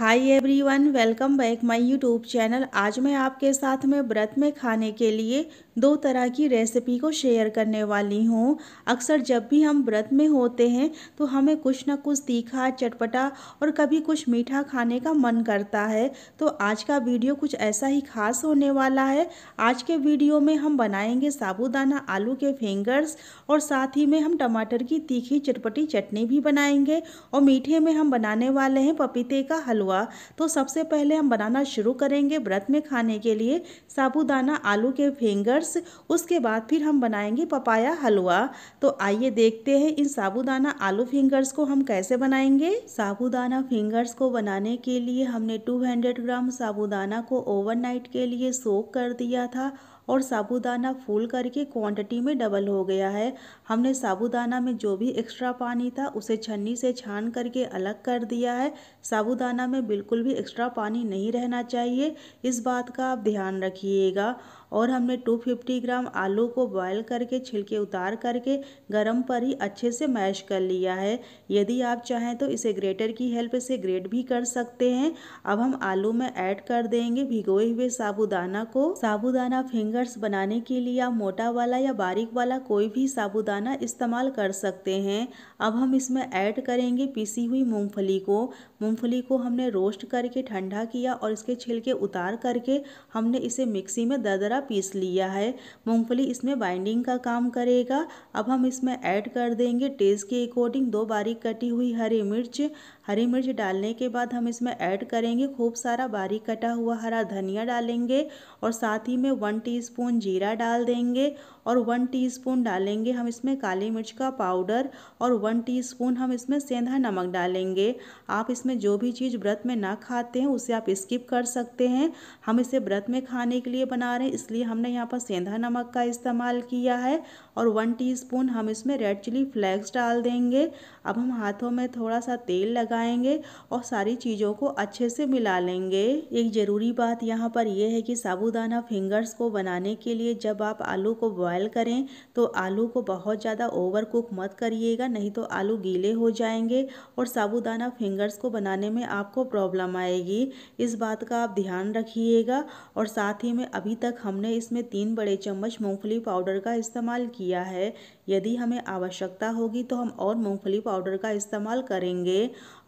hi everyone welcome back my YouTube channel आज मैं आपके साथ में व्रत में खाने के लिए दो तरह की रेसिपी को शेयर करने वाली हूँ अक्सर जब भी हम व्रत में होते हैं तो हमें कुछ ना कुछ तीखा चटपटा और कभी कुछ मीठा खाने का मन करता है तो आज का वीडियो कुछ ऐसा ही खास होने वाला है आज के वीडियो में हम बनाएंगे साबूदाना आलू के फिंगर्स और साथ ही में हम टमाटर की तीखी चटपटी चटनी भी बनाएंगे और मीठे में हम बनाने वाले हैं पपीते का हलवा हुआ तो सबसे पहले हम बनाना शुरू करेंगे व्रत में खाने के लिए साबूदाना आलू के फिंगर्स उसके बाद फिर हम बनाएंगे पपाया हलवा तो आइए देखते हैं इन साबूदाना आलू फिंगर्स को हम कैसे बनाएंगे साबूदाना फिंगर्स को बनाने के लिए हमने 200 ग्राम साबूदाना को ओवरनाइट के लिए सोक कर दिया था और साबूदाना फूल करके क्वांटिटी में डबल हो गया है हमने साबूदाना में जो भी एक्स्ट्रा पानी था उसे छन्नी से छान करके अलग कर दिया है साबूदाना में बिल्कुल भी एक्स्ट्रा पानी नहीं रहना चाहिए इस बात का आप ध्यान रखिएगा और हमने 250 ग्राम आलू को बॉयल करके छिलके उतार करके गरम पर ही अच्छे से मैश कर लिया है यदि आप चाहें तो इसे ग्रेटर की हेल्प से ग्रेट भी कर सकते हैं अब हम आलू में ऐड कर देंगे भिगोए हुए साबुदाना को साबुदाना फिंगर्स बनाने के लिए आप मोटा वाला या बारीक वाला कोई भी साबुदाना इस्तेमाल कर सकते हैं अब हम इसमें ऐड करेंगे पीसी हुई मूँगफली को मूँगफली को हमने रोस्ट करके ठंडा किया और इसके छिलके उतार करके हमने इसे मिक्सी में दरदरा ज़्यादा पीस लिया है मूंगफली इसमें बाइंडिंग का काम करेगा अब हम इसमें ऐड कर देंगे टेस्ट के अकॉर्डिंग दो बारीक कटी हुई हरी मिर्च हरी मिर्च डालने के बाद हम इसमें ऐड करेंगे खूब सारा बारीक कटा हुआ हरा धनिया डालेंगे और साथ ही में वन टी जीरा डाल देंगे और वन टीस्पून डालेंगे हम इसमें काली मिर्च का पाउडर और वन टीस्पून हम इसमें सेंधा नमक डालेंगे आप इसमें जो भी चीज़ व्रत में ना खाते हैं उसे आप स्किप कर सकते हैं हम इसे व्रत में खाने के लिए बना रहे हैं इसलिए हमने यहाँ पर सेंधा नमक का इस्तेमाल किया है और वन टी हम इसमें रेड चिली फ्लेक्स डाल देंगे अब हम हाथों में थोड़ा सा तेल लगाएंगे और सारी चीज़ों को अच्छे से मिला लेंगे एक ज़रूरी बात यहाँ पर यह है कि साबुदाना फिंगर्स को बनाने के लिए जब आप आलू को बॉयल बॉयल करें तो आलू को बहुत ज़्यादा ओवर कुक मत करिएगा नहीं तो आलू गीले हो जाएंगे और साबुदाना फिंगर्स को बनाने में आपको प्रॉब्लम आएगी इस बात का आप ध्यान रखिएगा और साथ ही में अभी तक हमने इसमें तीन बड़े चम्मच मूँगफली पाउडर का इस्तेमाल किया है यदि हमें आवश्यकता होगी तो हम और मूँगफली पाउडर का इस्तेमाल करेंगे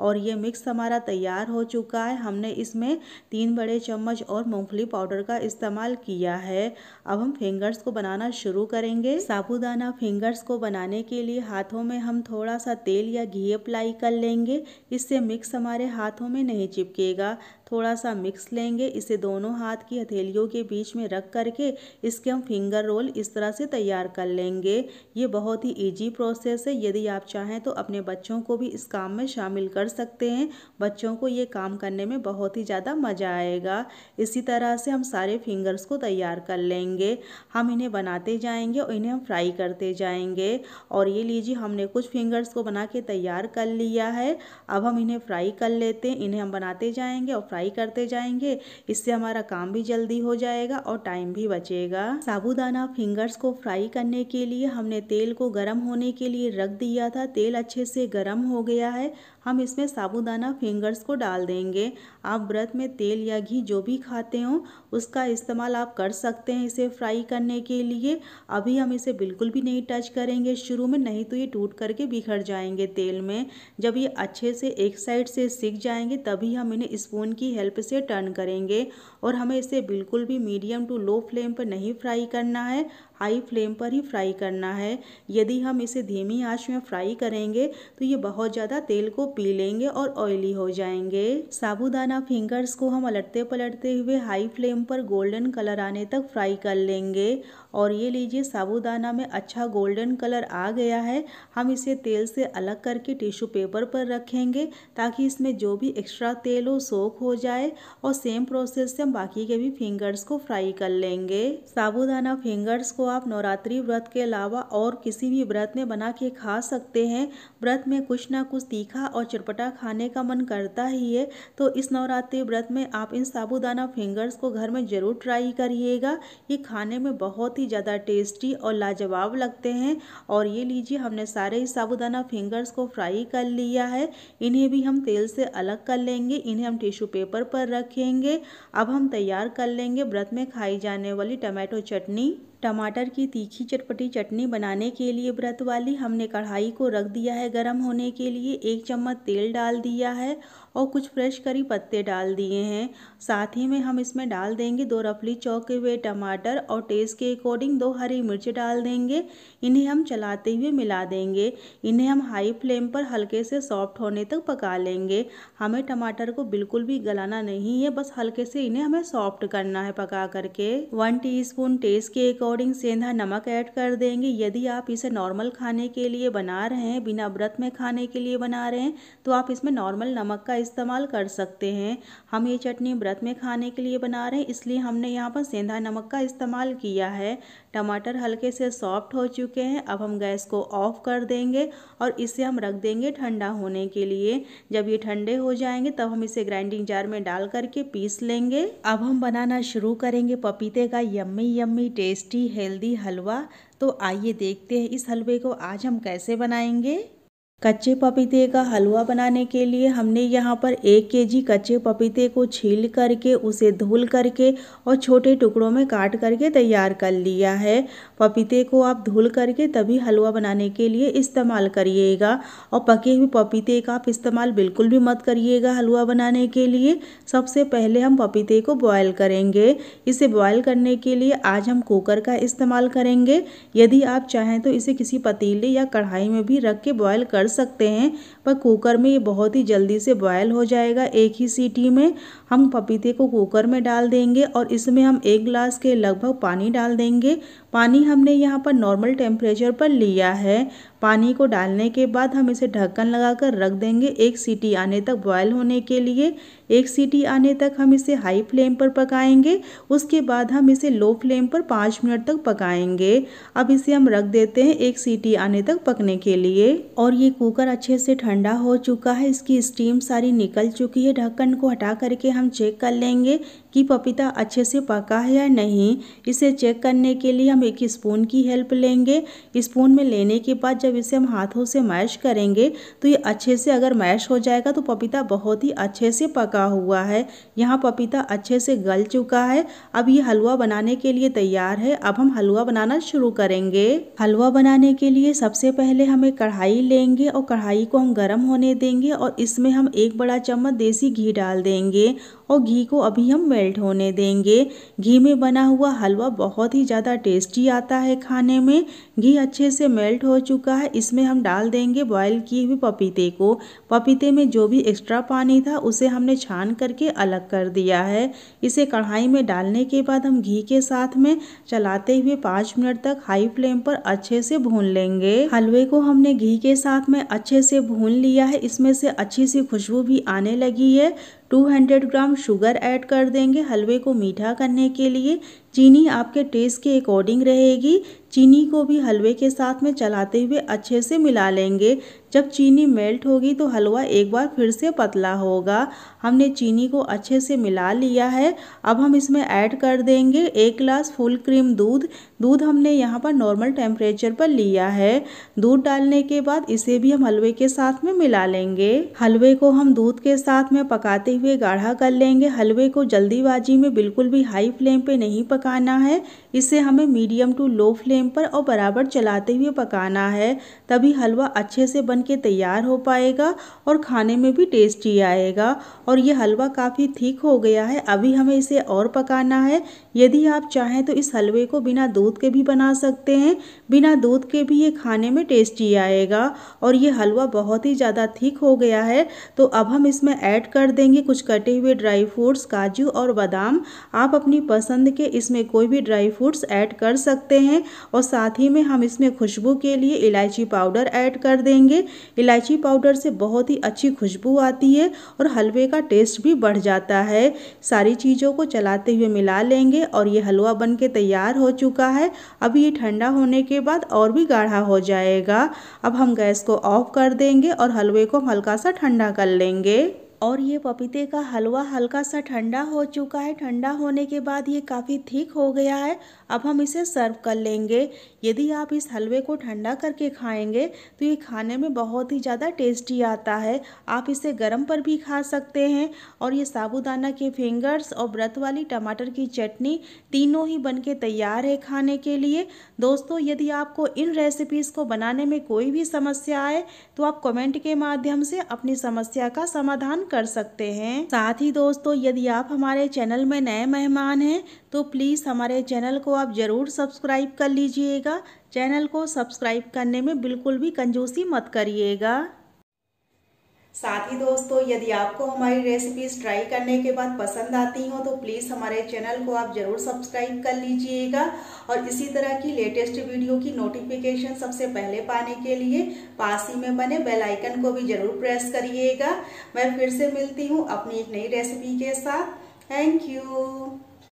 और ये मिक्स हमारा तैयार हो चुका है हमने इसमें तीन बड़े चम्मच और मूँगफली पाउडर का इस्तेमाल किया है अब हम फिंगर्स को बनाना शुरू शुरू करेंगे साबुदाना फिंगर्स को बनाने के लिए हाथों में हम थोड़ा सा तेल या घी अप्लाई कर लेंगे इससे मिक्स हमारे हाथों में नहीं चिपकेगा थोड़ा सा मिक्स लेंगे इसे दोनों हाथ की हथेलियों के बीच में रख करके इसके हम फिंगर रोल इस तरह से तैयार कर लेंगे ये बहुत ही इजी प्रोसेस है यदि आप चाहें तो अपने बच्चों को भी इस काम में शामिल कर सकते हैं बच्चों को ये काम करने में बहुत ही ज़्यादा मज़ा आएगा इसी तरह से हम सारे फिंगर्स को तैयार कर लेंगे हम इन्हें बनाते जाएँ जाएंगे और इन्हें हम फ्राई करते जाएंगे और ये लीजिए हमने कुछ फिंगर्स को बना के तैयार कर लिया है अब हम इन्हें फ्राई कर लेते हैं इन्हें हम बनाते जाएंगे और फ्राई करते जाएंगे इससे हमारा काम भी जल्दी हो जाएगा और टाइम भी बचेगा साबुदाना फिंगर्स को फ्राई करने के लिए हमने तेल को गर्म होने के लिए रख दिया था तेल अच्छे से गर्म हो गया है हम इसमें साबुदाना फिंगर्स को डाल देंगे आप व्रत में तेल या घी जो भी खाते हो उसका इस्तेमाल आप कर सकते हैं इसे फ्राई करने के लिए अभी हम इसे बिल्कुल भी नहीं टच करेंगे शुरू में नहीं तो ये टूट करके बिखर जाएंगे तेल में जब ये अच्छे से एक साइड से सीख जाएंगे तभी हम इन्हें स्पून की हेल्प से टर्न करेंगे और हमें इसे बिल्कुल भी मीडियम टू लो फ्लेम पर नहीं फ्राई करना है हाई फ्लेम पर ही फ्राई करना है यदि हम इसे धीमी आंच में फ्राई करेंगे तो ये बहुत ज़्यादा तेल को पी लेंगे और ऑयली हो जाएंगे साबुदाना फिंगर्स को हम अलटते पलटते हुए हाई फ्लेम पर गोल्डन कलर आने तक फ्राई कर लेंगे और ये लीजिए साबुदाना में अच्छा गोल्डन कलर आ गया है हम इसे तेल से अलग करके टिश्यू पेपर पर रखेंगे ताकि इसमें जो भी एक्स्ट्रा तेल हो सोख हो जाए और सेम प्रोसेस से हम बाकी के भी फिंगर्स को फ्राई कर लेंगे साबुदाना फिंगर्स को आप नवरात्रि व्रत के अलावा और किसी भी व्रत में बना के खा सकते हैं व्रत में कुछ ना कुछ तीखा और चटपटा खाने का मन करता ही है तो इस नवरात्रि व्रत में आप इन साबुदाना फिंगर्स को घर में ज़रूर ट्राई करिएगा ये खाने में बहुत ही ज़्यादा टेस्टी और लाजवाब लगते हैं और ये लीजिए हमने सारे ही साबूदाना फिंगर्स को फ्राई कर लिया है इन्हें भी हम तेल से अलग कर लेंगे इन्हें हम टिश्यू पेपर पर रखेंगे अब हम तैयार कर लेंगे व्रत में खाई जाने वाली टमाटो चटनी टमाटर की तीखी चटपटी चटनी बनाने के लिए व्रत वाली हमने कढ़ाई को रख दिया है गरम होने के लिए एक चम्मच तेल डाल दिया है और कुछ फ्रेश करी पत्ते डाल दिए हैं साथ ही में हम इसमें डाल देंगे दो रफली चौके हुए टमाटर और टेस्ट के अकॉर्डिंग दो हरी मिर्च डाल देंगे इन्हें हम चलाते हुए मिला देंगे इन्हें हम हाई फ्लेम पर हल्के से सॉफ्ट होने तक पका लेंगे हमें टमाटर को बिल्कुल भी गलाना नहीं है बस हल्के से इन्हें हमें सॉफ्ट करना है पका करके वन स्पून टेस्ट के अकॉर्डिंग सेंधा नमक ऐड कर देंगे यदि आप इसे नॉर्मल खाने के लिए बना रहे हैं बिना व्रत में खाने के लिए बना रहे हैं तो आप इसमें नॉर्मल नमक का इस्तेमाल कर सकते हैं हम ये चटनी व्रत में खाने के लिए बना रहे हैं इसलिए हमने यहाँ पर सेंधा नमक का इस्तेमाल किया है टमाटर हल्के से सॉफ्ट हो चुके हैं अब हम गैस को ऑफ़ कर देंगे और इसे हम रख देंगे ठंडा होने के लिए जब ये ठंडे हो जाएंगे तब हम इसे ग्राइंडिंग जार में डाल करके पीस लेंगे अब हम बनाना शुरू करेंगे पपीते का यम्मी यम्मी टेस्टी हेल्दी हलवा तो आइए देखते हैं इस हलवे को आज हम कैसे बनाएंगे कच्चे पपीते का हलवा बनाने के लिए हमने यहाँ पर एक के जी कच्चे पपीते को छील करके उसे धुल करके और छोटे टुकड़ों में काट करके तैयार कर लिया है पपीते को आप धुल करके तभी हलवा बनाने के लिए इस्तेमाल करिएगा और पके हुए पपीते का आप इस्तेमाल बिल्कुल भी मत करिएगा हलवा बनाने के लिए सबसे पहले हम पपीते को बॉयल करेंगे इसे बॉयल करने के लिए आज हम कुकर का इस्तेमाल करेंगे यदि आप चाहें तो इसे किसी पतीले या कढ़ाई में भी रख के बॉयल कर सकते हैं पर कुकर में ये बहुत ही जल्दी से बॉयल हो जाएगा एक ही सीटी में हम पपीते को कुकर में डाल देंगे और इसमें हम एक ग्लास के लगभग पानी डाल देंगे पानी हमने यहाँ पर नॉर्मल टेम्परेचर पर लिया है पानी को डालने के बाद हम इसे ढक्कन लगाकर रख देंगे एक सीटी आने तक बॉयल होने के लिए एक सीटी आने तक हम इसे हाई फ्लेम पर पकाएंगे उसके बाद हम इसे लो फ्लेम पर पाँच मिनट तक पकाएंगे अब इसे हम रख देते हैं एक सीटी आने तक पकने के लिए और ये कुकर अच्छे से ठंडा हो चुका है इसकी स्टीम सारी निकल चुकी है ढक्कन को हटा करके हम चेक कर लेंगे कि पपीता अच्छे से पका है या नहीं इसे चेक करने के लिए हम हम एक स्पून की हेल्प लेंगे स्पून में लेने के बाद जब इसे हम हाथों से मैश करेंगे तो ये अच्छे से अगर मैश हो जाएगा तो पपीता बहुत ही अच्छे से पका हुआ है यहाँ पपीता अच्छे से गल चुका है अब ये हलवा बनाने के लिए तैयार है अब हम हलवा बनाना शुरू करेंगे हलवा बनाने के लिए सबसे पहले हम एक कढ़ाई लेंगे और कढ़ाई को हम गर्म होने देंगे और इसमें हम एक बड़ा चम्मच देसी घी डाल देंगे और घी को अभी हम मेल्ट होने देंगे घी में बना हुआ हलवा बहुत ही ज़्यादा टेस्ट टेस्टी आता है खाने में घी अच्छे से मेल्ट हो चुका है इसमें हम डाल देंगे बॉयल किए हुए पपीते को पपीते में जो भी एक्स्ट्रा पानी था उसे हमने छान करके अलग कर दिया है इसे कढ़ाई में डालने के बाद हम घी के साथ में चलाते हुए पाँच मिनट तक हाई फ्लेम पर अच्छे से भून लेंगे हलवे को हमने घी के साथ में अच्छे से भून लिया है इसमें से अच्छी सी खुशबू भी आने लगी है 200 ग्राम शुगर ऐड कर देंगे हलवे को मीठा करने के लिए चीनी आपके टेस्ट के अकॉर्डिंग रहेगी चीनी को भी हलवे के साथ में चलाते हुए अच्छे से मिला लेंगे जब चीनी मेल्ट होगी तो हलवा एक बार फिर से पतला होगा हमने चीनी को अच्छे से मिला लिया है अब हम इसमें ऐड कर देंगे एक ग्लास फुल क्रीम दूध दूध हमने यहाँ पर नॉर्मल टेम्परेचर पर लिया है दूध डालने के बाद इसे भी हम हलवे के साथ में मिला लेंगे हलवे को हम दूध के साथ में पकाते हुए गाढ़ा कर लेंगे हलवे को जल्दीबाजी में बिल्कुल भी हाई फ्लेम पर नहीं पकाना है इसे हमें medium to low flame flame पर और बराबर चलाते हुए पकाना है तभी हलवा अच्छे से बन के तैयार हो पाएगा और खाने में भी टेस्टी आएगा और ये हलवा काफ़ी ठीक हो गया है अभी हमें इसे और पकाना है यदि आप चाहें तो इस हलवे को बिना दूध के भी बना सकते हैं बिना दूध के भी ये खाने में टेस्टी आएगा और ये हलवा बहुत ही ज़्यादा थिक हो गया है तो अब हम इसमें ऐड कर देंगे कुछ कटे हुए ड्राई फ्रूट्स काजू और बादाम आप अपनी पसंद के इसमें कोई भी ड्राई फ्रूट्स ऐड कर सकते हैं और साथ ही में हम इसमें खुशबू के लिए इलायची पाउडर ऐड कर देंगे इलायची पाउडर से बहुत ही अच्छी खुशबू आती है और हलवे का टेस्ट भी बढ़ जाता है सारी चीज़ों को चलाते हुए मिला लेंगे लेंगे और ये हलवा बन के तैयार हो चुका है अब ये ठंडा होने के बाद और भी गाढ़ा हो जाएगा अब हम गैस को ऑफ कर देंगे और हलवे को हल्का सा ठंडा कर लेंगे और ये पपीते का हलवा हल्का सा ठंडा हो चुका है ठंडा होने के बाद ये काफ़ी ठीक हो गया है अब हम इसे सर्व कर लेंगे यदि आप इस हलवे को ठंडा करके खाएंगे तो ये खाने में बहुत ही ज़्यादा टेस्टी आता है आप इसे गर्म पर भी खा सकते हैं और ये साबुदाना के फिंगर्स और व्रत वाली टमाटर की चटनी तीनों ही बन के तैयार है खाने के लिए दोस्तों यदि आपको इन रेसिपीज़ को बनाने में कोई भी समस्या आए तो आप कमेंट के माध्यम से अपनी समस्या का समाधान कर सकते हैं साथ ही दोस्तों यदि आप हमारे चैनल में नए मेहमान हैं तो प्लीज़ हमारे चैनल को आप ज़रूर सब्सक्राइब कर लीजिएगा चैनल को सब्सक्राइब करने में बिल्कुल भी कंजूसी मत करिएगा साथ ही दोस्तों यदि आपको हमारी रेसिपीज ट्राई करने के बाद पसंद आती हो तो प्लीज़ हमारे चैनल को आप ज़रूर सब्सक्राइब कर लीजिएगा और इसी तरह की लेटेस्ट वीडियो की नोटिफिकेशन सबसे पहले पाने के लिए पास ही में बने बेल आइकन को भी ज़रूर प्रेस करिएगा मैं फिर से मिलती हूँ अपनी एक नई रेसिपी के साथ थैंक यू